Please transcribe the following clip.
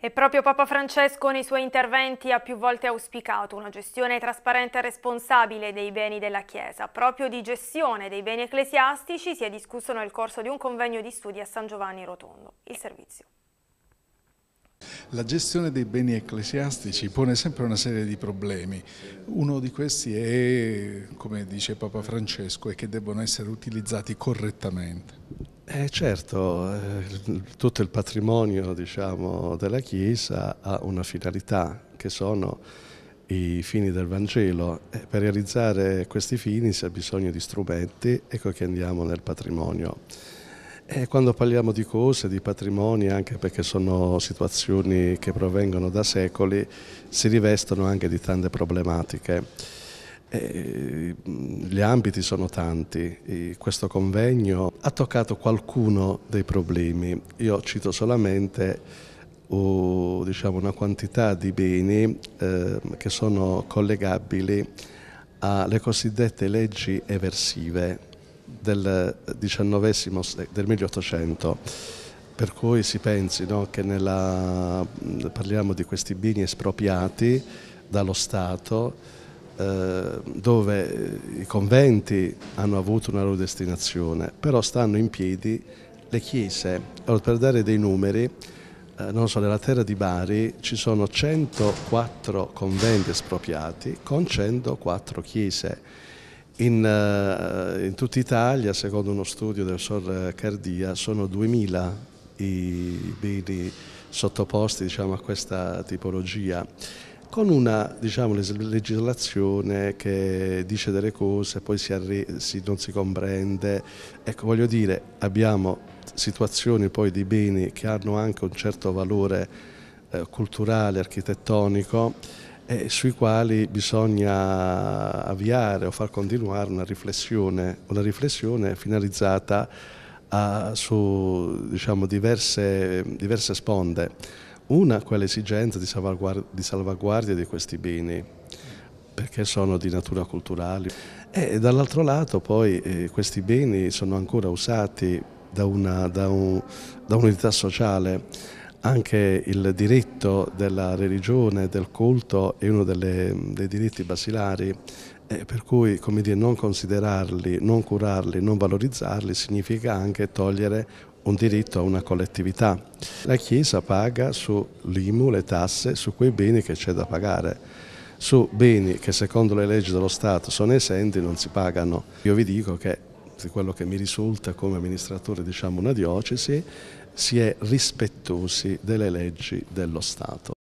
E proprio Papa Francesco nei suoi interventi ha più volte auspicato una gestione trasparente e responsabile dei beni della Chiesa. Proprio di gestione dei beni ecclesiastici si è discusso nel corso di un convegno di studi a San Giovanni Rotondo. Il servizio. La gestione dei beni ecclesiastici pone sempre una serie di problemi. Uno di questi è, come dice Papa Francesco, è che debbono essere utilizzati correttamente. Eh certo, eh, tutto il patrimonio diciamo, della Chiesa ha una finalità che sono i fini del Vangelo eh, per realizzare questi fini si ha bisogno di strumenti, ecco che andiamo nel patrimonio. E eh, quando parliamo di cose, di patrimoni, anche perché sono situazioni che provengono da secoli, si rivestono anche di tante problematiche. Eh, gli ambiti sono tanti, questo convegno ha toccato qualcuno dei problemi, io cito solamente uh, diciamo una quantità di beni eh, che sono collegabili alle cosiddette leggi eversive del, del 1800, per cui si pensi no, che nella, mm, parliamo di questi beni espropriati dallo Stato eh, dove eh, i conventi hanno avuto una loro destinazione, però stanno in piedi le chiese. Allora, per dare dei numeri, eh, non so, nella terra di Bari ci sono 104 conventi espropriati con 104 chiese. In, in tutta Italia, secondo uno studio del Sor Cardia, sono 2000 i beni sottoposti diciamo, a questa tipologia con una diciamo, legislazione che dice delle cose, poi si si, non si comprende. Ecco, voglio dire, abbiamo situazioni poi di beni che hanno anche un certo valore eh, culturale, architettonico, eh, sui quali bisogna avviare o far continuare una riflessione, una riflessione finalizzata a, su diciamo, diverse, diverse sponde. Una, quell'esigenza di, salvaguard- di salvaguardia di questi beni, perché sono di natura culturale. E dall'altro lato poi eh, questi beni sono ancora usati da, una, da, un, da un'unità sociale anche il diritto della religione, del culto è uno delle, dei diritti basilari, eh, per cui dire, non considerarli, non curarli, non valorizzarli significa anche togliere un diritto a una collettività. La Chiesa paga sull'IMU le tasse su quei beni che c'è da pagare. Su beni che secondo le leggi dello Stato sono esenti non si pagano. Io vi dico che di quello che mi risulta come amministratore diciamo una diocesi si è rispettosi delle leggi dello Stato.